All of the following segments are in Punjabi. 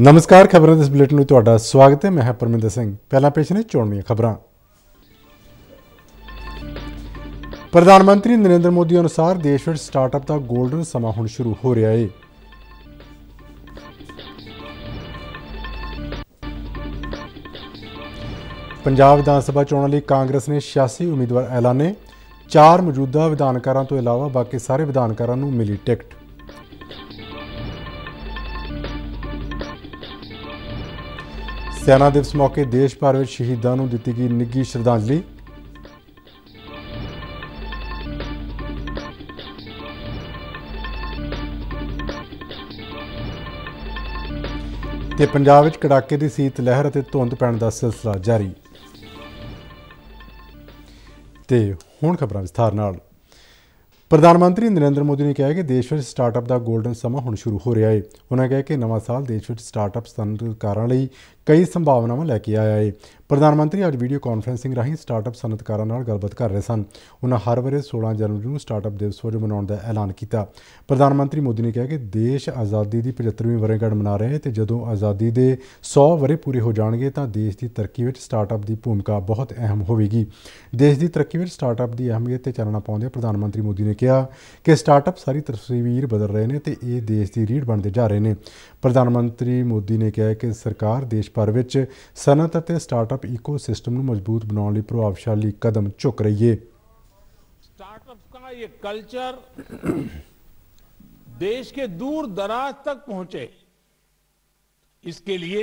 ਨਮਸਕਾਰ ਖਬਰਾਂ ਦੇ ਇਸ ਬੁਲੇਟਿਨ ਵਿੱਚ ਤੁਹਾਡਾ ਸਵਾਗਤ ਹੈ ਮੈਂ ਹਾਂ ਪਰਮਿੰਦਰ ਸਿੰਘ ਪਹਿਲਾਂ ਪੇਸ਼ ਨੇ ਚੋਣਵੀਆਂ ਖਬਰਾਂ ਪ੍ਰਧਾਨ ਮੰਤਰੀ ਨਰਿੰਦਰ ਮੋਦੀ ਅਨੁਸਾਰ ਦੇਸ਼ ਵਿੱਚ ਸਟਾਰਟਅਪ ਦਾ 골ਡਨ ਸਮਾਂ ਹੁਣ ਸ਼ੁਰੂ ਹੋ ਰਿਹਾ ਹੈ ਪੰਜਾਬ ਵਿਧਾਨ ਸਭਾ ਚੋਣਾਂ ਲਈ ਕਾਂਗਰਸ ਨੇ 86 ਉਮੀਦਵਾਰ ਐਲਾਨੇ ਚਾਰ ਮੌਜੂਦਾ ਵਿਧਾਨਕਾਰਾਂ ਤੋਂ ਇਲਾਵਾ ਬਾਕੀ ਸਾਰੇ ਵਿਧਾਨਕਾਰਾਂ ਨੂੰ ਮਿਲੀ ਟਿਕਟ ਸਿਆਣਾ ਦਿਵਸ ਮੌਕੇ ਦੇਸ਼ ਭਰ ਵਿੱਚ ਸ਼ਹੀਦਾਂ ਨੂੰ ਦਿੱਤੀ ਗਈ ਨਿੱਘੀ ਸ਼ਰਧਾਂਜਲੀ ਤੇ ਪੰਜਾਬ ਵਿੱਚ ਕੜਾਕੇ ਦੀ ਸੀਤ ਲਹਿਰ ਅਤੇ ਧੁੰਦ ਪੈਣ ਦਾ ਸਿਲਸਿਲਾ ਜਾਰੀ ਤੇ ਹੁਣ ਖਬਰਾਂ ਵਿਸਥਾਰ ਨਾਲ ਪ੍ਰਧਾਨ ਮੰਤਰੀ ਨਰਿੰਦਰ ਮੋਦੀ ਨੇ ਕਿਹਾ ਕਿ ਦੇਸ਼ ਵਿੱਚ ਸਟਾਰਟਅਪ ਦਾ 골ਡਨ ਸਮਾਂ ਹੁਣ ਸ਼ੁਰੂ ਹੋ ਰਿਹਾ ਹੈ ਉਹਨਾਂ ਕਿਹਾ ਕਿ ਨਵਾਂ ਸਾਲ ਦੇਸ਼ ਵਿੱਚ ਸਟਾਰਟਅਪ ਸਨਅਤਕਾਰਾਂ ਲਈ ਕਈ ਸੰਭਾਵਨਾਵਾਂ ਲੈ ਕੇ ਆਇਆ ਹੈ ਪ੍ਰਧਾਨ ਮੰਤਰੀ ਅੱਜ ਵੀਡੀਓ ਕਾਨਫਰੈਂਸਿੰਗ ਰਾਹੀਂ ਸਟਾਰਟਅਪ ਸਨਅਤਕਾਰਾਂ ਨਾਲ ਗੱਲਬਾਤ ਕਰ ਰਹੇ ਸਨ ਉਹਨਾਂ ਹਰ ਵਾਰੇ 16 ਜਨਵਰੀ ਨੂੰ ਸਟਾਰਟਅਪ ਦਿਵਸ ਵਜੋਂ ਮਨਾਉਣ ਦਾ ਐਲਾਨ ਕੀਤਾ ਪ੍ਰਧਾਨ ਮੰਤਰੀ ਮੋਦੀ ਨੇ ਕਿਹਾ ਕਿ ਦੇਸ਼ ਆਜ਼ਾਦੀ ਦੀ 75ਵੀਂ ਵਰ੍ਹੇਗੰਢ ਮਨਾ ਰਿਹਾ ਹੈ ਤੇ ਜਦੋਂ ਆਜ਼ਾਦੀ ਦੇ 100 ਵਰੇ ਪੂਰੇ ਹੋ ਜਾਣਗੇ ਤਾਂ ਦੇਸ਼ ਦੀ ਤਰੱਕੀ ਵਿੱਚ ਸਟਾਰਟਅਪ ਦੀ ਭੂਮਿਕਾ ਬਹੁਤ ਅਹਿਮ ਹੋਵੇਗੀ ਦੇਸ਼ ਦੀ ਤਰੱਕੀ ਵਿੱਚ ਸਟਾਰਟਅਪ ਦੀ ਅਹਿਮੀਅਤ ਤੇ ਚਾਨਣਾ ਪਾਉਂਦੇ ਪ੍ਰਧਾਨ ਮੰਤਰੀ ਮੋਦੀ ਨੇ ਕਿਹਾ ਕਿ ਸਟਾਰਟਅਪ ਸਾਰੀ ਤਸਵੀਰ ਬਦਲ ਰਹੇ ਨੇ ਤੇ ਇਹ ਦੇਸ਼ ਦੀ ਰੀੜ ਬਣਦੇ ਜਾ ਰਹੇ ਨੇ ਪ੍ਰਧਾਨ ਮੰਤਰੀ ਮੋਦੀ ਨੇ ਕਿਹਾ ਕਿ ਸਰਕਾਰ ਦੇਸ਼ ਭਰ ਵਿੱਚ ਸਨਅਤ ਅਤੇ ਸਟਾਰਟਅਪ ਇਕੋਸਿਸਟਮ मजबूत बनाने प्रभावशाली कदम चुक रही है स्टार्टअप का ये कल्चर देश के दूर दराज तक पहुंचे इसके लिए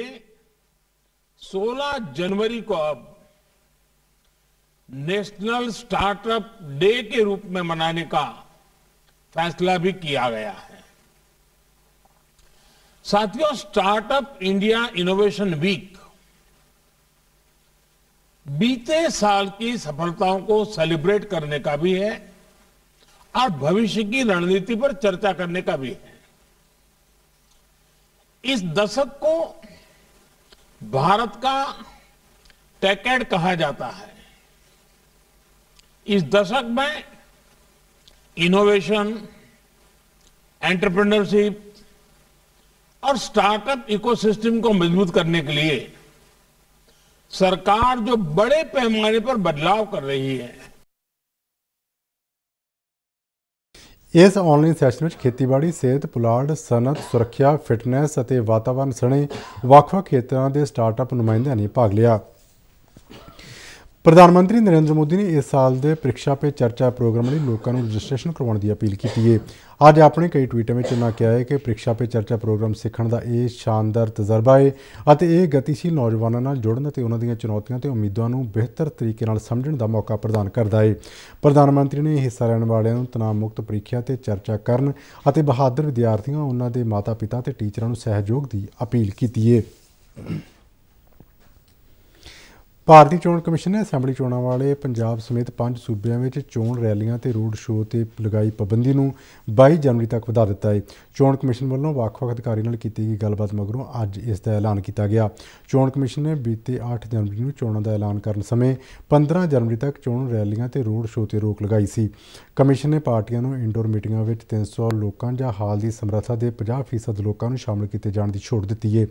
16 जनवरी को अब नेशनल स्टार्टअप डे के रूप में मनाने का फैसला भी किया गया है साथियों स्टार्टअप इंडिया इनोवेशन वीक बीते साल की सफलताओं को सेलिब्रेट करने का भी है और भविष्य की रणनीति पर चर्चा करने का भी है इस दशक को भारत का टैकेड कहा जाता है इस दशक में इनोवेशन एंटरप्रेन्योरशिप और स्टार्टअप इकोसिस्टम को मजबूत करने के लिए सरकार जो बड़े पैमाने पर बदलाव कर रही है ਇਸ ਆਨਲਾਈਨ ਸੈਸ਼ਨ ਵਿੱਚ ਖੇਤੀਬਾੜੀ ਸਿਹਤ ਪੁਲਾੜ ਸਨਤ ਸੁਰੱਖਿਆ ਫਿਟਨੈਸ ਅਤੇ ਵਾਤਾਵਰਣ ਸਣੇ ਵੱਖ-ਵੱਖ ਖੇਤਰਾਂ ਦੇ ਸਟਾਰਟਅਪ ਨੁਮਾਇੰਦਿਆਂ ਨੇ ਭਾਗ ਲਿਆ ਪ੍ਰਧਾਨ ਮੰਤਰੀ ਨਰਿੰਦਰ ਮੋਦੀ ਨੇ ਇਸ ਸਾਲ ਦੇ ਪ੍ਰੀਖਿਆ ਪੇ ਚਰਚਾ ਪ੍ਰੋਗਰਾਮ ਲਈ ਲੋਕਾਂ ਨੂੰ ਰਜਿਸਟ੍ਰੇਸ਼ਨ ਕਰਵਾਉਣ ਦੀ ਅਪੀਲ ਕੀਤੀ ਹੈ ਅੱਜ ਆਪਣੇ ਕਈ ਟਵੀਟਾਂ ਵਿੱਚ ਉਹਨਾਂ ਕਿਹਾ ਹੈ ਕਿ ਪ੍ਰੀਖਿਆ ਪੇ ਚਰਚਾ ਪ੍ਰੋਗਰਾਮ ਸਿੱਖਣ ਦਾ ਇਹ ਸ਼ਾਨਦਾਰ ਤਜਰਬਾ ਹੈ ਅਤੇ ਇਹ ਗਤੀਸ਼ੀਲ ਨੌਜਵਾਨਾਂ ਨਾਲ ਜੁੜਨ ਅਤੇ ਉਹਨਾਂ ਦੀਆਂ ਚੁਣੌਤੀਆਂ ਤੇ ਉਮੀਦਾਂ ਨੂੰ ਬਿਹਤਰ ਤਰੀਕੇ ਨਾਲ ਸਮਝਣ ਦਾ ਮੌਕਾ ਪ੍ਰਦਾਨ ਕਰਦਾ ਹੈ ਪ੍ਰਧਾਨ ਮੰਤਰੀ ਨੇ ਹਿੱਸਾ ਲੈਣ ਵਾਲਿਆਂ ਨੂੰ ਤਣਾਅ ਮੁਕਤ ਪ੍ਰੀਖਿਆ ਤੇ ਚਰਚਾ ਕਰਨ ਅਤੇ ਬਹਾਦਰ ਵਿਦਿਆਰਥੀਆਂ ਉਹਨਾਂ ਦੇ ਮਾਤਾ-ਪਿਤਾ ਤੇ ਟੀਚਰਾਂ ਨੂੰ ਸਹਿਯੋਗ ਦੀ ਅਪੀਲ ਕੀਤੀ ਹੈ ਭਾਰਤੀ ਚੋਣ ਕਮਿਸ਼ਨ ਨੇ ਅਸੈਂਬਲੀ ਚੋਣਾਂ ਵਾਲੇ ਪੰਜਾਬ ਸਮੇਤ ਪੰਜ ਸੂਬਿਆਂ ਵਿੱਚ ਚੋਣ ਰੈਲੀਆਂ ਤੇ ਰੋਡ ਸ਼ੋਅ ਤੇ ਲਗਾਈ ਪਾਬੰਦੀ ਨੂੰ 22 ਜਨਵਰੀ ਤੱਕ ਵਧਾ ਦਿੱਤਾ ਹੈ ਚੋਣ ਕਮਿਸ਼ਨ ਵੱਲੋਂ ਵੱਖ-ਵੱਖ ਅਧਿਕਾਰੀ ਨਾਲ ਕੀਤੀ ਗਈ ਗੱਲਬਾਤ ਮਗਰੋਂ ਅੱਜ ਇਸ ਦਾ ਐਲਾਨ ਕੀਤਾ ਗਿਆ ਚੋਣ ਕਮਿਸ਼ਨ ਨੇ ਬੀਤੇ 8 ਜਨਵਰੀ ਨੂੰ ਚੋਣਾਂ ਦਾ ਐਲਾਨ ਕਰਨ ਸਮੇਂ 15 ਜਨਵਰੀ ਤੱਕ ਚੋਣ ਰੈਲੀਆਂ ਤੇ ਰੋਡ ਸ਼ੋਅ ਤੇ ਰੋਕ ਲਗਾਈ ਸੀ ਕਮਿਸ਼ਨ ਨੇ ਪਾਰਟੀਆਂ ਨੂੰ ਇੰਡੋਰ ਮੀਟਿੰਗਾਂ ਵਿੱਚ 300 ਲੋਕਾਂ ਜਾਂ ਹਾਲ ਦੀ ਸਮਰੱਥਾ ਦੇ 50% ਲੋਕਾਂ ਨੂੰ ਸ਼ਾਮਲ ਕੀਤੇ ਜਾਣ ਦੀ ਛੋਟ ਦਿੱਤੀ ਹੈ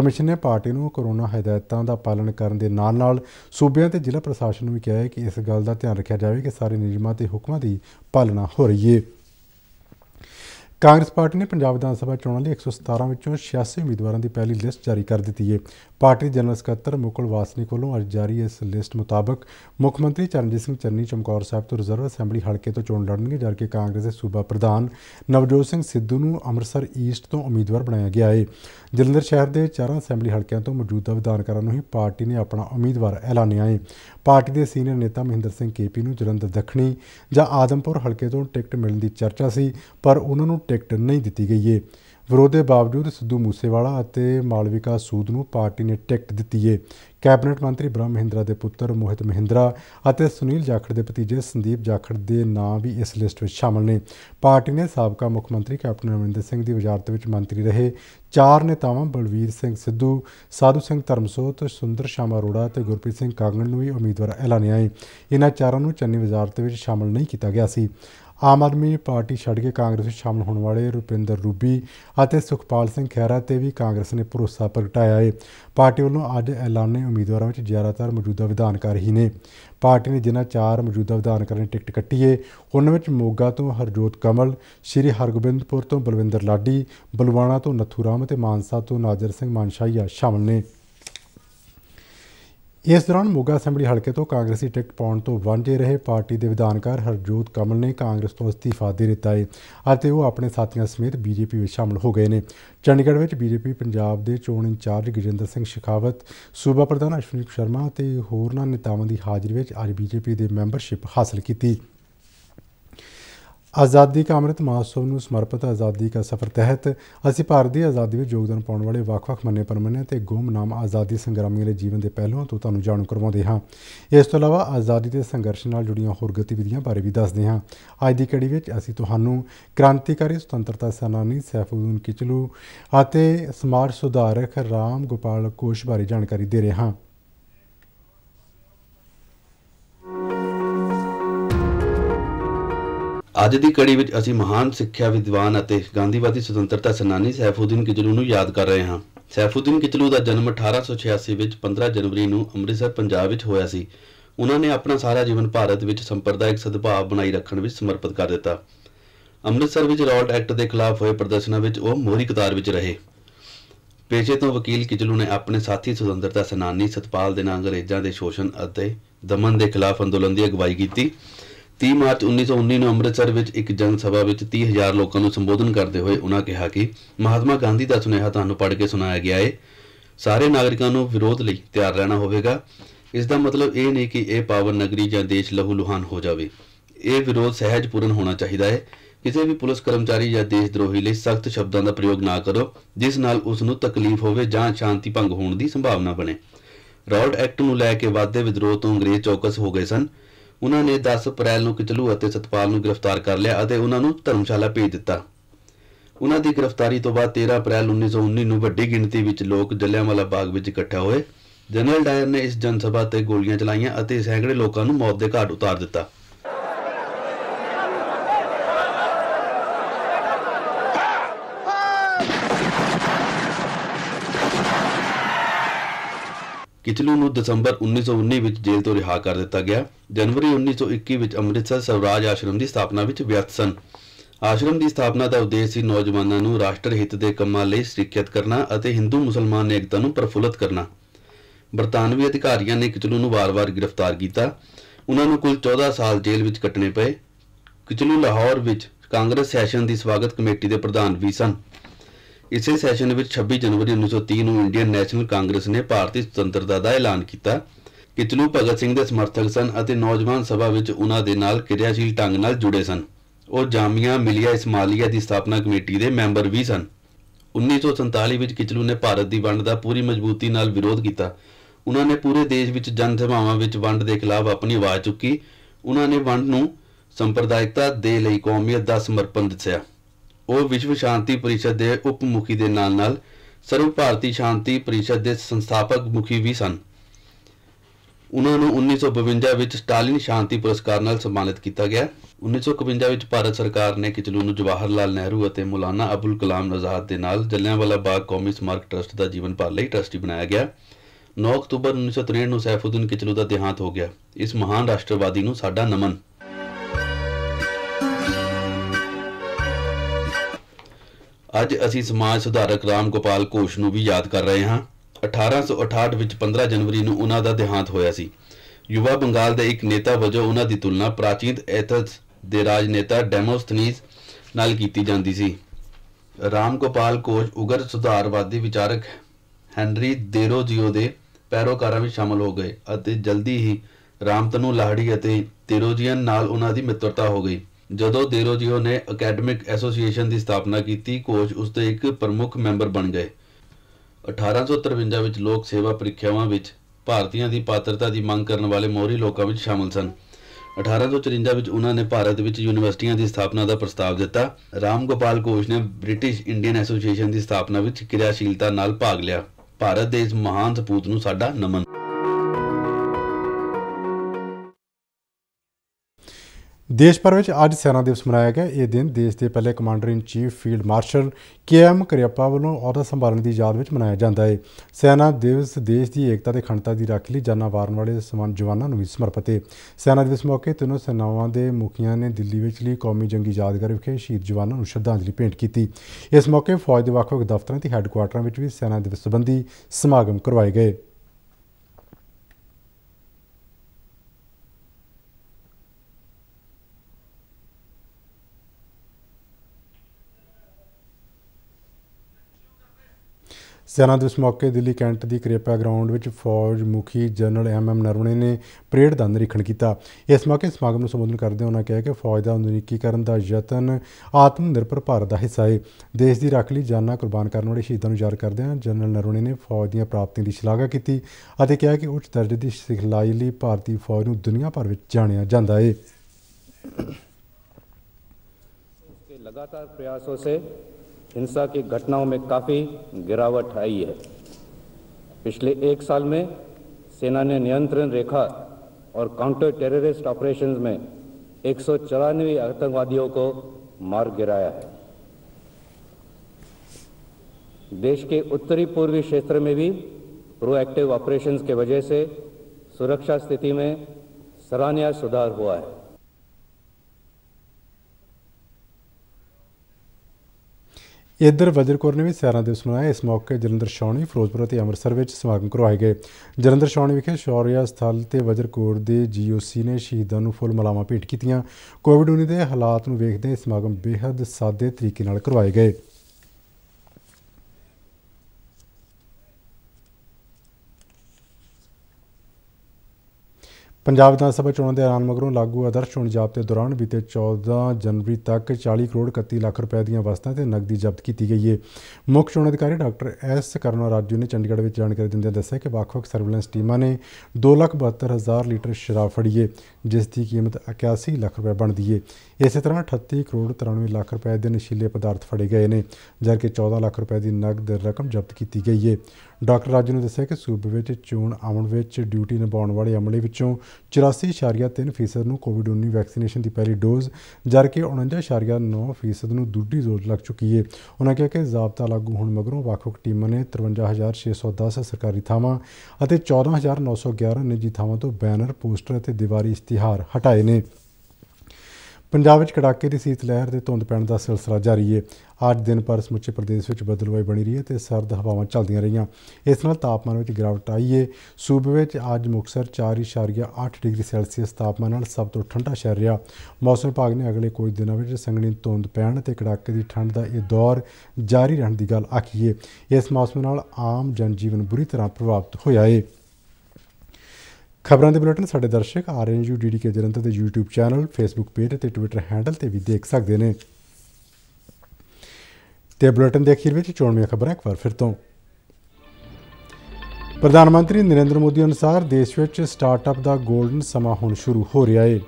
ਕਮਿਸ਼ਨ ਨੇ ਪਾਰਟੀ ਨੂੰ ਕੋਰੋਨਾ ਹਦਾਇਤਾਂ ਦਾ ਪਾਲਣ ਕਰਨ ਦੇ ਨਾਲ-ਨਾਲ ਸੂਬਿਆਂ ਤੇ ਜ਼ਿਲ੍ਹਾ ਪ੍ਰਸ਼ਾਸਨ ਨੂੰ ਵੀ ਕਿਹਾ ਹੈ ਕਿ ਇਸ ਗੱਲ ਦਾ ਧਿਆਨ ਰੱਖਿਆ ਜਾਵੇ ਕਿ ਸਾਰੇ ਨਿਯਮਾਂ ਤੇ ਹੁਕਮਾਂ ਦੀ ਪਾਲਣਾ ਹੋ ਰਹੀ ਹੈ ਕਾਂਗਰਸ ਪਾਰਟੀ ਨੇ ਪੰਜਾਬ ਵਿਧਾਨ ਸਭਾ ਚੋਣਾਂ ਲਈ 117 ਵਿੱਚੋਂ 86 ਉਮੀਦਵਾਰਾਂ ਦੀ ਪਹਿਲੀ ਲਿਸਟ ਜਾਰੀ ਕਰ ਦਿੱਤੀ ਹੈ ਪਾਰਟੀ ਜਨਰਲ ਸਕੱਤਰ ਮੁਕਲ ਵਾਸਨੀ ਵੱਲੋਂ ਅੱਜ ਜਾਰੀ ਇਸ ਲਿਸਟ ਮੁਤਾਬਕ ਮੁੱਖ ਮੰਤਰੀ ਚਰਨਜੀਤ ਸਿੰਘ ਚੰਨੀ ਚਮਕੌਰ ਸਾਹਿਬ ਤੋਂ ਰਿਜ਼ਰਵ ਅਸੈਂਬਲੀ ਹਲਕੇ ਤੋਂ ਚੋਣ ਲੜਨਗੇ ਜਦਕਿ ਕਾਂਗਰਸ ਦੇ ਸੂਬਾ ਪ੍ਰਧਾਨ ਨਵਜੋਤ ਸਿੰਘ ਸਿੱਧੂ ਨੂੰ ਅੰਮ੍ਰਿਤਸਰ ਈਸਟ ਤੋਂ ਉਮੀਦਵਾਰ ਬਣਾਇਆ ਗਿਆ ਹੈ ਜਲੰਧਰ ਸ਼ਹਿਰ ਦੇ ਚਾਰਾਂ ਅਸੈਂਬਲੀ ਹਲਕਿਆਂ ਤੋਂ ਮੌਜੂਦਾ ਵਿਧਾਨਕਾਰਾਂ ਨੂੰ ਹੀ ਪਾਰਟੀ ਨੇ ਆਪਣਾ ਉਮੀਦਵਾਰ ਐਲਾਨਿਆ ਹੈ ਪਾਰਟੀ ਦੇ ਸੀਨੀਅਰ ਨੇਤਾ ਮਹਿੰਦਰ ਸਿੰਘ ਕੇਪੀ ਨੂੰ ਜਲੰਧਰ ਦੱਖਣੀ ਜਾਂ ਆਦਮਪੁਰ ਹਲਕੇ ਤੋਂ ਟਿਕਟ ਮਿਲਣ ਦੀ ਚਰਚਾ ਸੀ ਪਰ ਉਹਨਾਂ ਨੂੰ ਟਿਕਟ ਨਹੀਂ ਦਿੱਤੀ ਗਈ ਹੈ ਵਿਰੋਧ ਦੇ ਬਾਵਜੂਦ ਸਿੱਧੂ ਮੂਸੇਵਾਲਾ ਅਤੇ ਮਾਲਵਿਕਾ ਸੂਦ ਨੂੰ ਪਾਰਟੀ ਨੇ ਟਿਕਟ ਦਿੱਤੀ ਏ ਕੈਬਨਿਟ ਮੰਤਰੀ ਬ੍ਰਹਮ ਮਹਿੰਦਰਾ ਦੇ ਪੁੱਤਰ ਮੋਹਿਤ ਮਹਿੰਦਰਾ ਅਤੇ ਸੁਨੀਲ ਜਾਖੜ ਦੇ ਭਤੀਜੇ ਸੰਦੀਪ ਜਾਖੜ ਦੇ ਨਾਂ ਵੀ ਇਸ ਲਿਸਟ ਵਿੱਚ ਸ਼ਾਮਲ ਨੇ ਪਾਰਟੀ ਨੇ ਸਾਬਕਾ ਮੁੱਖ ਮੰਤਰੀ ਕੈਪਟਨ ਅਮਰਿੰਦਰ ਸਿੰਘ ਦੀ ਵਜ਼ਾਰਤ ਵਿੱਚ ਮੰਤਰੀ ਰਹੇ ਚਾਰ ਨੇਤਾਵਾਂ ਬਲਵੀਰ ਸਿੰਘ ਸਿੱਧੂ ਸਾਧੂ ਸਿੰਘ ਧਰਮਸੋਤ ਸੁੰਦਰ ਸ਼ਾਮ ਅਰੋੜਾ ਤੇ ਗੁਰਪ੍ਰੀਤ ਸਿੰਘ ਕਾਂਗੜ ਨੂੰ ਵੀ ਉਮੀਦਵਾਰ ਐਲਾਨਿਆ ਹੈ ਇਹਨਾਂ ਚਾਰਾਂ ਨੂੰ ਚੰਨੀ ਵਜ਼ਾਰਤ ਵਿੱਚ ਸ਼ਾਮਲ ਨਹੀਂ ਕੀਤਾ ਗਿਆ ਸੀ ਆਮ ਆਦਮੀ ਪਾਰਟੀ ਛੱਡ ਕੇ ਕਾਂਗਰਸ ਵਿੱਚ ਸ਼ਾਮਲ ਹੋਣ ਵਾਲੇ ਰੁਪਿੰਦਰ ਰੂਬੀ ਅਤੇ ਸੁਖਪਾਲ ਸਿੰਘ ਖਹਿਰਾ ਤੇ ਵੀ ਕਾਂਗਰਸ ਨੇ ਭਰੋਸਾ ਪ੍ਰਗਟਾਇਆ ਹੈ ਪਾਰਟੀ ਵੱਲੋਂ ਅੱਜ ਐਲਾਨੇ ਉਮੀਦਵਾਰਾਂ ਵਿੱਚ ਜ਼ਿਆਦਾਤਰ ਮੌਜੂਦਾ ਵਿਧਾਨਕਾਰ ਹੀ ਨੇ ਪਾਰਟੀ ਨੇ ਜਿਨ੍ਹਾਂ ਚਾਰ ਮੌਜੂਦਾ ਵਿਧਾਨਕਾਰਾਂ ਨੇ ਟਿਕਟ ਕੱਟੀ ਹੈ ਉਹਨਾਂ ਵਿੱਚ ਮੋਗਾ ਤੋਂ ਹਰਜੋਤ ਕਮਲ ਸ਼੍ਰੀ ਹਰਗੋਬਿੰਦਪੁਰ ਤੋਂ ਬਲਵਿੰਦਰ ਲਾਡੀ ਬਲਵਾਣਾ ਤੋਂ ਨਥੂ ਰਾਮ ਅਤੇ ਮਾਨਸਾ ਤੋਂ ਨਾਜ਼ਰ ਸਿੰਘ ਮਾਨਸ਼ਾਹੀਆ ਸ਼ਾਮਲ ਨੇ ਇਸ ਦੌਰਾਨ ਮੋਗਾ ਅਸੈਂਬਲੀ ਹਲਕੇ ਤੋਂ ਕਾਂਗਰਸੀ ਟਿਕਟ ਪਾਉਣ ਤੋਂ ਵਾਂਝੇ ਰਹੇ ਪਾਰਟੀ ਦੇ ਵਿਧਾਨਕਾਰ ਹਰਜੋਤ ਕਮਲ ਨੇ ਕਾਂਗਰਸ ਤੋਂ ਅਸਤੀਫਾ ਦੇ ਦਿੱਤਾ ਹੈ ਅਤੇ ਉਹ ਆਪਣੇ ਸਾਥੀਆਂ ਸਮੇਤ ਬੀਜੇਪੀ ਵਿੱਚ ਸ਼ਾਮਲ ਹੋ ਗਏ ਨੇ ਚੰਡੀਗੜ੍ਹ ਵਿੱਚ ਬੀਜੇਪੀ ਪੰਜਾਬ ਦੇ ਚੋਣ ਇੰਚਾਰਜ ਗਜਿੰਦਰ ਸਿੰਘ ਸ਼ਿਖਾਵਤ ਸੂਬਾ ਪ੍ਰਧਾਨ ਅਸ਼ਵਨੀ ਸ਼ਰਮਾ ਅਤੇ ਹੋਰਨਾਂ ਨੇਤਾਵਾਂ ਦੀ ਹਾਜ਼ਰੀ ਵਿੱਚ ਅੱਜ ਬੀਜੇਪੀ ਦੇ ਮੈਂਬਰਸ਼ਿਪ ਹਾਸਲ ਕੀਤੀ ਆਜ਼ਾਦੀ ਕਾ ਅੰਮ੍ਰਿਤ ਮਹੋਤਸਵ ਨੂੰ ਸਮਰਪਿਤ ਆਜ਼ਾਦੀ ਕਾ ਸਫ਼ਰ ਤਹਿਤ ਅਸੀਂ ਭਾਰਤ ਦੀ ਆਜ਼ਾਦੀ ਵਿੱਚ ਯੋਗਦਾਨ ਪਾਉਣ ਵਾਲੇ ਵੱਖ-ਵੱਖ ਮੰਨੇ ਪਰਮਨੇ ਤੇ ਗੁੰਮਨਾਮ ਆਜ਼ਾਦੀ ਸੰਗਰਾਮੀਆਂ ਦੇ ਜੀਵਨ ਦੇ ਪਹਿਲੂਆਂ ਤੋਂ ਤੁਹਾਨੂੰ ਜਾਣੂ ਕਰਵਾਉਂਦੇ ਹਾਂ ਇਸ ਤੋਂ ਇਲਾਵਾ ਆਜ਼ਾਦੀ ਦੇ ਸੰਘਰਸ਼ ਨਾਲ ਜੁੜੀਆਂ ਹੋਰ ਗਤੀਵਿਧੀਆਂ ਬਾਰੇ ਵੀ ਦੱਸਦੇ ਹਾਂ ਅੱਜ ਦੀ ਕੜੀ ਵਿੱਚ ਅਸੀਂ ਤੁਹਾਨੂੰ ਕ੍ਰਾਂਤੀਕਾਰੀ ਸੁਤੰਤਰਤਾ ਸੈਨਾਨੀ ਸੈਫੂਦੀਨ ਕਿਚਲੂ ਅਤੇ ਸਮਾਜ ਸੁਧਾਰਕ ਰਾਮ ਗੋਪਾਲ ਕੋਸ਼ ਬਾਰੇ ਜਾਣਕਾਰੀ ਦੇ ਰਹੇ ਹਾਂ ਅੱਜ ਦੀ ਕੜੀ ਵਿੱਚ ਅਸੀਂ ਮਹਾਨ ਸਿੱਖਿਆ ਵਿਦਵਾਨ ਅਤੇ ਗਾਂਧੀਵਾਦੀ ਸੁਤੰਤਰਤਾ ਸੈਨਾਨੀ ਸੈਫੂਦੀਨ ਕਿਚਲੂ ਨੂੰ ਯਾਦ ਕਰ ਰਹੇ ਹਾਂ ਸੈਫੂਦੀਨ ਕਿਚਲੂ ਦਾ ਜਨਮ 1886 ਵਿੱਚ 15 ਜਨਵਰੀ ਨੂੰ ਅੰਮ੍ਰਿਤਸਰ ਪੰਜਾਬ ਵਿੱਚ ਹੋਇਆ ਸੀ ਉਹਨਾਂ ਨੇ ਆਪਣਾ ਸਾਰਾ ਜੀਵਨ ਭਾਰਤ ਵਿੱਚ ਸੰਪਰਦਾਇਕ ਸਦਭਾਵ ਬਣਾਈ ਰੱਖਣ ਵਿੱਚ ਸਮਰਪਿਤ ਕਰ ਦਿੱਤਾ ਅੰਮ੍ਰਿਤਸਰ ਵਿੱਚ ਰੌਲਟ ਐਕਟ ਦੇ ਖਿਲਾਫ ਹੋਏ ਪ੍ਰਦਰਸ਼ਨਾਂ ਵਿੱਚ ਉਹ ਮੋਹਰੀ ਕਤਾਰ ਵਿੱਚ ਰਹੇ ਪੇਸ਼ੇ ਤੋਂ ਵਕੀਲ ਕਿਚਲੂ ਨੇ ਆਪਣੇ ਸਾਥੀ ਸੁਤੰਤਰਤਾ ਸੈਨਾਨੀ ਸਤਪਾਲ ਦੇ ਨਾਲ ਅੰਗਰੇਜ਼ਾਂ ਦੇ ਸ਼ੋਸ਼ਣ ਅਤੇ ਦਮਨ ਦੇ ਖਿਲਾਫ ਅੰਦੋਲਨ ਦੀ ਅਗਵਾਈ ਕੀਤੀ 30 ਮਾਰਚ 1919 ਨੂੰ ਅੰਮ੍ਰਿਤਸਰ ਵਿੱਚ ਇੱਕ ਜਨ ਸਭਾ ਵਿੱਚ 30000 ਲੋਕਾਂ ਨੂੰ ਸੰਬੋਧਨ ਕਰਦੇ ਹੋਏ ਉਹਨਾਂ ਕਿਹਾ ਕਿ ਮਹਾਤਮਾ ਗਾਂਧੀ ਦਾ ਸੁਨੇਹਾ ਤੁਹਾਨੂੰ ਪੜ੍ਹ ਕੇ ਸੁਣਾਇਆ ਗਿਆ ਹੈ ਸਾਰੇ ਨਾਗਰਿਕਾਂ ਨੂੰ ਵਿਰੋਧ ਲਈ ਤਿਆਰ ਰਹਿਣਾ ਹੋਵੇਗਾ ਇਸ ਦਾ ਮਤਲਬ ਇਹ ਨਹੀਂ ਕਿ ਇਹ ਪਾਵਨ ਨਗਰੀ ਜਾਂ ਦੇਸ਼ ਲਹੂ ਲੁਹਾਨ ਹੋ ਜਾਵੇ ਇਹ ਵਿਰੋਧ ਸਹਿਜਪੂਰਨ ਹੋਣਾ ਚਾਹੀਦਾ ਹੈ ਕਿਸੇ ਵੀ ਪੁਲਿਸ ਕਰਮਚਾਰੀ ਜਾਂ ਦੇਸ਼ ਦਰੋਹੀ ਲਈ ਸਖਤ ਸ਼ਬਦਾਂ ਦਾ ਪ੍ਰਯੋਗ ਨਾ ਕਰੋ ਜਿਸ ਨਾਲ ਉਸ ਨੂੰ ਤਕਲੀਫ ਹੋਵੇ ਜਾਂ ਸ਼ਾਂਤੀ ਭੰਗ ਹੋਣ ਦੀ ਸੰਭਾਵਨਾ ਬਣੇ ਰੌਲਟ ਐਕਟ ਨੂੰ ਲੈ ਕੇ ਵਾਅਦੇ ਵਿਦਰੋਹ ਤੋਂ ਅੰਗਰੇਜ਼ ਚੌਕਸ ਹੋ ਗਏ ਸਨ ਉਹਨਾਂ ਨੇ 10 ਅਪ੍ਰੈਲ ਨੂੰ ਕਿਚਲੂ ਅਤੇ ਸਤਪਾਲ ਨੂੰ ਗ੍ਰਿਫਤਾਰ ਕਰ ਲਿਆ ਅਤੇ ਉਹਨਾਂ ਨੂੰ ਧਰਮਸ਼ਾਲਾ ਭੇਜ ਦਿੱਤਾ ਉਹਨਾਂ ਦੀ ਗ੍ਰਿਫਤਾਰੀ ਤੋਂ ਬਾਅਦ 13 ਅਪ੍ਰੈਲ 1919 ਨੂੰ ਵੱਡੀ ਗਿਣਤੀ ਵਿੱਚ ਲੋਕ ਜਲਿਆਂਵਾਲਾ ਬਾਗ ਵਿੱਚ ਇਕੱਠਾ ਹੋਏ ਜਨਰਲ ਡਾਇਰ ਨੇ ਇਸ ਜਨਸਭਾ ਤੇ ਗੋਲੀਆਂ ਚਲਾਈਆਂ ਅਤੇ ਸੈਂਕੜੇ ਲੋਕਾਂ ਨੂੰ ਮੌਤ ਦੇ ਘਾਟ ਉਤਾਰ ਦਿੱਤਾ ਕਿਚਲੂ ਨੂੰ ਦਸੰਬਰ 1919 ਵਿੱਚ ਜੇਲ੍ਹ ਤੋਂ ਰਿਹਾ ਕਰ ਦਿੱਤਾ ਗਿਆ ਜਨਵਰੀ 1921 ਵਿੱਚ ਅੰਮ੍ਰਿਤਸਰ ਸਵਰਾਜ ਆਸ਼ਰਮ ਦੀ ਸਥਾਪਨਾ ਵਿੱਚ ਵਿਅਸਤ ਸਨ ਆਸ਼ਰਮ ਦੀ ਸਥਾਪਨਾ ਦਾ ਉਦੇਸ਼ ਸੀ ਨੌਜਵਾਨਾਂ ਨੂੰ ਰਾਸ਼ਟਰ ਹਿੱਤ ਦੇ ਕੰਮਾਂ ਲਈ ਸਿੱਖਿਅਤ ਕਰਨਾ ਅਤੇ ਹਿੰਦੂ ਮੁਸਲਮਾਨ ਏਕਤਾ ਨੂੰ ਪ੍ਰਫੁੱਲਤ ਕਰਨਾ ਬਰਤਾਨਵੀ ਅਧਿਕਾਰੀਆਂ ਨੇ ਕਿਚਲੂ ਨੂੰ ਵਾਰ-ਵਾਰ ਗ੍ਰਿਫਤਾਰ ਕੀਤਾ ਉਹਨਾਂ ਨੂੰ ਕੁੱਲ 14 ਸਾਲ ਜੇਲ੍ਹ ਵਿੱਚ ਕੱਟਣੇ ਪਏ ਕਿਚਲੂ ਲਾਹੌਰ ਵਿੱਚ ਕਾਂਗਰਸ ਸੈਸ਼ਨ ਦੀ ਸਵਾਗਤ ਕਮੇਟੀ ਦੇ ਪ੍ਰਧਾਨ ਵੀ ਸਨ ਇਸੇ ਸੈਸ਼ਨ ਵਿੱਚ 26 ਜਨਵਰੀ 1930 ਨੂੰ ਇੰਡੀਅਨ ਨੈਸ਼ਨਲ ਕਾਂਗਰਸ ਨੇ ਭਾਰਤੀ ਸੁਤੰਤਰਤਾ ਦਾ ਐਲਾਨ ਕੀਤਾ ਕਿਚਲੂ ਭਗਤ ਸਿੰਘ ਦੇ ਸਮਰਥਕ ਸਨ ਅਤੇ ਨੌਜਵਾਨ ਸਭਾ ਵਿੱਚ ਉਹਨਾਂ ਦੇ ਨਾਲ ਕਿਰਿਆਸ਼ੀਲ ਢੰਗ ਨਾਲ ਜੁੜੇ ਸਨ ਉਹ ਜਾਮੀਆ ਮਿਲੀਆ ਇਸਮਾਲੀਆ ਦੀ ਸਥਾਪਨਾ ਕਮੇਟੀ ਦੇ ਮੈਂਬਰ ਵੀ ਸਨ 1947 ਵਿੱਚ ਕਿਚਲੂ ਨੇ ਭਾਰਤ ਦੀ ਵੰਡ ਦਾ ਪੂਰੀ ਮਜ਼ਬੂਤੀ ਨਾਲ ਵਿਰੋਧ ਕੀਤਾ ਉਹਨਾਂ ਨੇ ਪੂਰੇ ਦੇਸ਼ ਵਿੱਚ ਜਨ ਸਭਾਵਾਂ ਵਿੱਚ ਵੰਡ ਦੇ ਖਿਲਾਫ ਆਪਣੀ ਆਵਾਜ਼ ਚੁੱਕੀ ਉਹਨਾਂ ਨੇ ਵੰਡ ਨੂੰ ਸੰਪਰਦਾਇਕਤਾ ਦੇ ਲਈ ਕੌਮੀਅਤ ਦਾ ਸਮਰਪਣ ਦਿੱਤਾ ਉਹ ਵਿਸ਼ਵ ਸ਼ਾਂਤੀ ਪਰਿਸ਼ਦ ਦੇ ਉਪ ਮੁਖੀ ਦੇ ਨਾਲ ਨਾਲ ਸਰਵ ਭਾਰਤੀ ਸ਼ਾਂਤੀ ਪਰਿਸ਼ਦ ਦੇ ਸੰਸਥਾਪਕ ਮੁਖੀ ਵੀ ਸਨ ਉਹਨਾਂ ਨੂੰ 1952 ਵਿੱਚ ਸਟਾਲਿਨ ਸ਼ਾਂਤੀ ਪੁਰਸਕਾਰ ਨਾਲ ਸਨਮਾਨਿਤ ਕੀਤਾ ਗਿਆ 1951 ਵਿੱਚ ਭਾਰਤ ਸਰਕਾਰ ਨੇ ਕਿਚਲੂ ਨੂੰ ਜਵਾਹਰ ਲਾਲ ਨਹਿਰੂ ਅਤੇ ਮੌਲਾਨਾ ਅਬੁਲ ਕਲਾਮ ਆਜ਼ਾਦ ਦੇ ਨਾਲ ਜਲਿਆਂਵਾਲਾ ਬਾਗ ਕੌਮੀ ਸਮਾਰਕ ਟਰਸਟ ਦਾ ਜੀਵਨ ਭਰ ਲਈ ਟਰਸਟੀ ਬਣਾਇਆ ਗਿਆ 9 ਅਕਤੂਬਰ 1963 ਨੂੰ ਸੈਫੁਦੀਨ ਕਿਚਲੂ ਦਾ ਦਿਹਾਂਤ ਹੋ ਗਿਆ ਇਸ ਮਹਾਨ ਰਾਸ਼ਟਰਵਾਦੀ ਨੂੰ ਸਾਡਾ ਨਮਨ ਅੱਜ ਅਸੀਂ ਸਮਾਜ ਸੁਧਾਰਕ ਰਾਮ ਗੋਪਾਲ ਘੋਸ਼ ਨੂੰ ਵੀ ਯਾਦ ਕਰ ਰਹੇ ਹਾਂ 1868 ਵਿੱਚ 15 ਜਨਵਰੀ ਨੂੰ ਉਹਨਾਂ ਦਾ ਦੇਹਾਂਤ ਹੋਇਆ ਸੀ ਯੁਵਾ ਬੰਗਾਲ ਦੇ ਇੱਕ ਨੇਤਾ ਵਜੋਂ ਉਹਨਾਂ ਦੀ ਤੁਲਨਾ ਪ੍ਰਾਚੀਨ ਐਥਿਨਸ ਦੇ ਰਾਜਨੇਤਾ ਡੈਮੋਸਥਨੀਸ ਨਾਲ ਕੀਤੀ ਜਾਂਦੀ ਸੀ ਰਾਮ ਗੋਪਾਲ ਘੋਸ਼ ਉਗਰ ਸੁਧਾਰਵਾਦੀ ਵਿਚਾਰਕ ਹੈਨਰੀ ਦੇਰੋਜੀਓ ਦੇ ਪੈਰੋਕਾਰਾਂ ਵਿੱਚ ਸ਼ਾਮਲ ਹੋ ਗਏ ਅਤੇ ਜਲਦੀ ਹੀ ਰਾਮਤਨੂ ਲਾਹੜੀ ਅਤੇ ਤੇਰੋਜੀਅਨ ਨਾਲ ਉਹਨਾਂ ਦੀ ਮਿੱਤਰਤਾ ਹੋ ਗਈ ਜਦੋਂ ਦੇਰੋਜੀਓ ਨੇ ਅਕੈਡਮਿਕ ਐਸੋਸੀਏਸ਼ਨ ਦੀ ਸਥਾਪਨਾ ਕੀਤੀ ਕੋਚ ਉਸ ਦੇ ਇੱਕ ਪ੍ਰਮੁੱਖ ਮੈਂਬਰ ਬਣ ਗਏ 1853 ਵਿੱਚ ਲੋਕ ਸੇਵਾ ਪ੍ਰੀਖਿਆਵਾਂ ਵਿੱਚ ਭਾਰਤੀਆਂ ਦੀ ਪਾਤਰਤਾ ਦੀ ਮੰਗ ਕਰਨ ਵਾਲੇ ਮੋਰੀ ਲੋਕਾਂ ਵਿੱਚ ਸ਼ਾਮਲ ਸਨ 1853 ਵਿੱਚ ਉਹਨਾਂ ਨੇ ਭਾਰਤ ਵਿੱਚ ਯੂਨੀਵਰਸਿਟੀਆਂ ਦੀ ਸਥਾਪਨਾ ਦਾ ਪ੍ਰਸਤਾਵ ਦਿੱਤਾ ਰਾਮ ਗੋਪਾਲ ਕੋਚ ਨੇ ਬ੍ਰਿਟਿਸ਼ ਇੰਡੀਅਨ ਐਸੋਸੀਏਸ਼ਨ ਦੀ ਸਥਾਪਨਾ ਵਿੱਚ ਕਿਰਿਆਸ਼ੀਲਤਾ ਨਾਲ ਭਾਗ ਲਿਆ ਭਾਰਤ ਦੇ ਇਸ ਮਹਾਨ ਸਪੂਤ ਨੂੰ ਸਾਡਾ ਨਮਨ ਦੇਸ਼ ਭਰ ਵਿੱਚ ਅੱਜ ਸੈਨਾ ਦਿਵਸ ਮਨਾਇਆ ਗਿਆ ਇਹ ਦਿਨ ਦੇਸ਼ ਦੇ ਪਹਿਲੇ commander in chief field marshal KM Cariappa ਵੱਲੋਂ ਅਹੁਦਾ ਸੰਭਾਲਣ ਦੀ ਯਾਦ ਵਿੱਚ ਮਨਾਇਆ ਜਾਂਦਾ ਹੈ ਸੈਨਾ ਦਿਵਸ ਦੇਸ਼ ਦੀ ਏਕਤਾ ਤੇ ਅਖੰਡਤਾ ਦੀ ਰਾਖੀ ਲਈ ਜਾਨਾਂ ਵਾਰਨ ਵਾਲੇ ਸਮਾਨ ਜਵਾਨਾਂ ਨੂੰ ਵੀ ਸਮਰਪਿਤ ਹੈ ਸੈਨਾ ਦਿਵਸ ਮੌਕੇ ਤਿੰਨੋਂ ਸੈਨਾਵਾਂ ਦੇ ਮੁਖੀਆਂ ਨੇ ਦਿੱਲੀ ਵਿੱਚ ਲਈ ਕੌਮੀ ਜੰਗੀ ਯਾਦਗਾਰ ਵਿਖੇ ਸ਼ਹੀਦ ਜਵਾਨਾਂ ਨੂੰ ਸ਼ਰਧਾਂਜਲੀ ਭੇਂਟ ਕੀਤੀ ਇਸ ਮੌਕੇ ਫੌਜ ਦੇ ਵੱਖ-ਵੱਖ ਦਫ਼ਤਰਾਂ ਤੇ ਹੈੱਡਕੁਆਰਟਰਾਂ ਵਿੱਚ ਵੀ ਸੈਨਾ ਦਿਵਸ ਸੰਬੰਧੀ ਸਮਾਗਮ ਕਰਵਾਏ ਗਏ ਸੈਨਾ ਦਿਵਸ ਮੌਕੇ ਦਿੱਲੀ ਕੈਂਟ ਦੀ ਕਿਰਪਾ ਗਰਾਊਂਡ ਵਿੱਚ ਫੌਜ ਮੁਖੀ ਜਨਰਲ ਐਮ ਐਮ ਨਰਵਣੇ ਨੇ ਪ੍ਰੇਡ ਦਾ ਨਿਰੀਖਣ ਕੀਤਾ ਇਸ ਮੌਕੇ ਸਮਾਗਮ ਨੂੰ ਸੰਬੋਧਨ ਕਰਦੇ ਉਹਨਾਂ ਕਿਹਾ ਕਿ ਫੌਜ ਦਾ ਆਧੁਨਿਕੀਕਰਨ ਦਾ ਯਤਨ ਆਤਮ ਨਿਰਭਰ ਭਾਰਤ ਦਾ ਹਿੱਸਾ ਹੈ ਦੇਸ਼ ਦੀ ਰੱਖ ਲਈ ਜਾਨਾਂ ਕੁਰਬਾਨ ਕਰਨ ਵਾਲੇ ਸ਼ਹੀਦਾਂ ਨੂੰ ਯਾਦ ਕਰਦੇ ਹਾਂ ਜਨਰਲ ਨਰਵਣੇ ਨੇ ਫੌਜ ਦੀਆਂ ਪ੍ਰਾਪਤੀਆਂ ਦੀ ਸ਼ਲਾਘਾ ਕੀਤੀ ਅਤੇ ਕਿਹਾ ਕਿ ਉੱਚ ਦਰਜੇ ਦੀ ਸਿਖਲਾਈ ਲਈ ਭਾਰਤੀ ਫੌਜ ਨੂੰ ਦੁਨੀਆ ਭਰ ਵਿੱਚ ਜਾਣਿਆ ਜਾਂਦਾ ਹੈ ਲਗਾਤਾਰ ਪ੍ਰਯਾਸੋਂ ਸੇ हिंसा की घटनाओं में काफ़ी गिरावट आई है पिछले एक साल में सेना ने नियंत्रण रेखा और काउंटर टेररिस्ट ऑपरेशन में एक आतंकवादियों को मार गिराया है देश के उत्तरी पूर्वी क्षेत्र में भी प्रोएक्टिव ऑपरेशंस के वजह से सुरक्षा स्थिति में सराहनीय सुधार हुआ है ਇੱਧਰ ਵਜਰ ਨੇ ਵੀ ਸਿਆਰਾਂ ਦੇ ਸੁਣਾਇਆ ਇਸ ਮੌਕੇ ਜਲੰਧਰ ਸ਼ੌਣੀ ਫਿਰੋਜ਼ਪੁਰ ਅਤੇ ਅੰਮ੍ਰਿਤਸਰ ਵਿੱਚ ਸਮਾਗਮ ਕਰਵਾਏ ਗਏ ਜਲੰਧਰ ਸ਼ੌਣੀ ਵਿਖੇ ਸ਼ੌਰਿਆ ਸਥਲ ਤੇ ਵਜਰ ਦੇ ਜੀਓਸੀ ਨੇ ਸ਼ਹੀਦਾਂ ਨੂੰ ਫੁੱਲ ਮਲਾਵਾਂ ਭੇਟ ਕੀਤੀਆਂ ਕੋਵਿਡ-19 ਦੇ ਹਾਲਾਤ ਨੂੰ ਵੇਖਦੇ ਸਮਾਗਮ ਬੇਹੱਦ ਸਾਦੇ ਤਰੀਕੇ ਨਾਲ ਕਰਵਾਏ ਗਏ ਪੰਜਾਬ ਵਿਧਾਨ ਸਭਾ ਚੋਣਾਂ ਦੇ ਐਲਾਨ ਮਗਰੋਂ ਲਾਗੂ ਆਦਰਸ਼ ਚੋਣ ਜਾਬਤੇ ਦੌਰਾਨ ਬੀਤੇ 14 ਜਨਵਰੀ ਤੱਕ 40 ਕਰੋੜ 31 ਲੱਖ ਰੁਪਏ ਦੀਆਂ ਵਸਤਾਂ ਤੇ ਨਕਦੀ ਜ਼ਬਤ ਕੀਤੀ ਗਈ ਹੈ ਮੁੱਖ ਚੋਣ ਅਧਿਕਾਰੀ ਡਾਕਟਰ ਐਸ ਕਰਨਾ ਰਾਜੂ ਨੇ ਚੰਡੀਗੜ੍ਹ ਵਿੱਚ ਜਾਣਕਾਰੀ ਦਿੰਦਿਆਂ ਦੱਸਿਆ ਕਿ ਵੱਖ-ਵੱਖ ਸਰਵੇਲੈਂਸ ਟੀਮਾਂ ਨੇ 272000 ਲੀਟਰ ਸ਼ਰਾਬ ਫੜੀ ਹੈ ਜਿਸ ਦੀ ਕੀਮਤ 81 ਲੱਖ ਰੁਪਏ ਬਣਦੀ ਹੈ ਇਸੇ ਤਰ੍ਹਾਂ 38 ਕਰੋੜ 93 ਲੱਖ ਰੁਪਏ ਦੇ ਨਸ਼ੀਲੇ ਪਦਾਰਥ ਫੜੇ ਗਏ ਨੇ ਜਦਕਿ 14 ਲੱਖ ਰੁਪਏ ਦੀ ਨਕਦ ਰਕਮ ਜ਼ਬਤ ਕੀਤੀ ਗਈ ਹੈ ਡਾਕਟਰ ਰਾਜੂ ਨੇ ਦੱਸਿਆ ਕਿ ਸੂਬੇ ਵਿੱਚ ਚੋਣ ਆਉਣ ਵਿੱਚ ਡਿਊਟੀ ਨਿਭਾਉਣ ਵਾਲੇ ਅਮਲੇ ਵਿੱਚੋਂ 84.3% ਨੂੰ ਕੋਵਿਡ-19 ਵੈਕਸੀਨੇਸ਼ਨ ਦੀ ਪਹਿਲੀ ਡੋਜ਼ ਜਦਕਿ 49.9% ਨੂੰ ਦੂਜੀ ਡੋਜ਼ ਲੱਗ ਚੁੱਕੀ ਹੈ ਉਹਨਾਂ ਕਿਹਾ ਕਿ ਜ਼ਾਬਤਾ ਲਾਗੂ ਹੋਣ ਮਗਰੋਂ ਵੱਖ-ਵੱਖ ਟੀਮਾਂ ਨੇ 53610 ਸਰਕਾਰੀ ਥਾਵਾਂ ਅਤੇ 14911 ਨਿੱਜੀ ਥਾਵਾਂ ਤੋਂ ਬੈਨਰ, ਪੋਸਟਰ ਅਤੇ ਦੀਵਾਰੀ ਇਸ਼ਤਿਹਾਰ ਹਟਾਏ ਨੇ ਪੰਜਾਬ ਵਿੱਚ ਕੜਾਕੇ ਦੀ ਸੀਤ ਲਹਿਰ ਦੇ ਧੁੰਦ ਪੈਣ ਦਾ ਸਿਲਸਿਲਾ ਜਾਰੀ ਹੈ ਅੱਜ ਦਿਨ ਪਰ ਸਮੁੱਚੇ ਪ੍ਰਦੇਸ਼ ਵਿੱਚ ਬਦਲਵਾਈ ਬਣੀ ਰਹੀ ਹੈ ਤੇ ਸਰਦ ਹਵਾਵਾਂ ਚੱਲਦੀਆਂ ਰਹੀਆਂ ਇਸ ਨਾਲ ਤਾਪਮਾਨ ਵਿੱਚ ਗਿਰਾਵਟ ਆਈ ਹੈ ਸੂਬੇ ਵਿੱਚ ਅੱਜ ਮੁਕਸਰ 4.8 ਡਿਗਰੀ ਸੈਲਸੀਅਸ ਤਾਪਮਾਨ ਨਾਲ ਸਭ ਤੋਂ ਠੰਡਾ ਸ਼ਹਿਰ ਰਿਹਾ ਮੌਸਮ ਵਿਭਾਗ ਨੇ ਅਗਲੇ ਕੁਝ ਦਿਨਾਂ ਵਿੱਚ ਸੰਘਣੀ ਧੁੰਦ ਪੈਣ ਤੇ ਕੜਾਕੇ ਦੀ ਠੰਡ ਦਾ ਇਹ ਦੌਰ ਜਾਰੀ ਰਹਿਣ ਦੀ ਗੱਲ ਆਖੀ ਹੈ ਇਸ ਮੌਸਮ ਨਾਲ ਆਮ ਜਨਜੀਵਨ ਬੁਰੀ ਤਰ੍ਹਾਂ ਪ੍ਰਭਾਵਿਤ ਹੋਇਆ ਹੈ ਖਬਰਾਂ ਦੇ ਬੁਲੇਟਿਨ ਸਾਡੇ ਦਰਸ਼ਕ ਆਰਐਨਯੂ ਡੀਡੀਕੇ ਜਲੰਧਰ ਦੇ YouTube ਚੈਨਲ Facebook ਪੇਜ ਤੇ Twitter ਹੈਂਡਲ ਤੇ ਵੀ ਦੇਖ ਸਕਦੇ ਨੇ ਤੇ ਬੁਲੇਟਿਨ ਦੇ ਅਖੀਰ ਵਿੱਚ ਚੋਣਵੀਆਂ ਖਬਰਾਂ ਇੱਕ ਵਾਰ ਫਿਰ ਤੋਂ ਪ੍ਰਧਾਨ ਮੰਤਰੀ ਨਰਿੰਦਰ ਮੋਦੀ ਅਨੁਸਾਰ ਦੇਸ਼ ਵਿੱਚ ਸਟਾਰਟਅਪ ਦਾ 골ਡਨ ਸਮਾਂ ਹੁਣ ਸ਼ੁਰੂ ਹੋ ਰਿਹਾ ਹੈ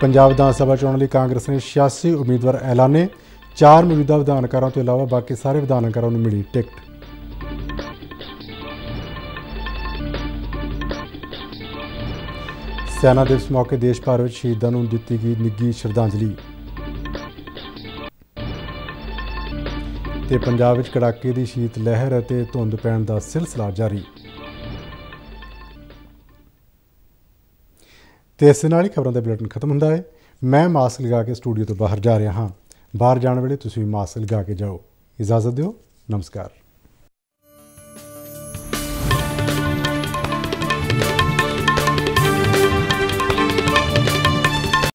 ਪੰਜਾਬ ਦਾ ਸਭਾ ਚੋਣ ਲਈ ਕਾਂਗਰਸ ਨੇ 86 ਉਮੀਦਵਾਰ ਐਲਾਨੇ ਚਾਰ ਮੌਜੂਦਾ ਵਿਧਾਨਕਾਰਾਂ ਤੋਂ ਇਲਾਵਾ ਬਾਕੀ ਸਾਰੇ ਵਿਧਾਨਕਾਰਾਂ ਨੂੰ ਮਿਲੀ ਟਿਕਟ ਸੈਨਾ ਦਿਵਸ ਮੌਕੇ ਦੇਸ਼ ਭਰ ਵਿੱਚ ਸ਼ਹੀਦਾਂ ਨੂੰ ਦਿੱਤੀ ਗਈ ਨਿੱਗੀ ਸ਼ਰਧਾਂਜਲੀ ਤੇ ਪੰਜਾਬ ਵਿੱਚ ਕੜਾਕੇ ਦੀ ਸ਼ੀਤ ਲਹਿਰ ਅਤੇ ਧੁੰਦ ਪੈਣ ਦਾ ਸਿਲਸਿਲਾ ਜਾਰੀ ਤੇ ਇਸ ਨਾਲ ਹੀ ਖਬਰਾਂ ਦਾ ਬੁਲੇਟਿਨ ਖਤਮ ਹੁੰਦਾ ਹੈ ਮੈਂ ਮਾਸਕ ਲਗਾ ਕੇ ਸਟੂਡੀਓ ਤੋਂ ਬਾਹਰ ਜਾ ਰਿਹਾ ਹਾਂ ਬਾਹਰ ਜਾਣ ਵੇਲੇ ਤੁਸੀਂ ਮਾਸਕ ਲਗਾ ਕੇ ਜਾਓ ਇਜਾਜ਼ਤ ਦਿਓ ਨਮਸਕਾਰ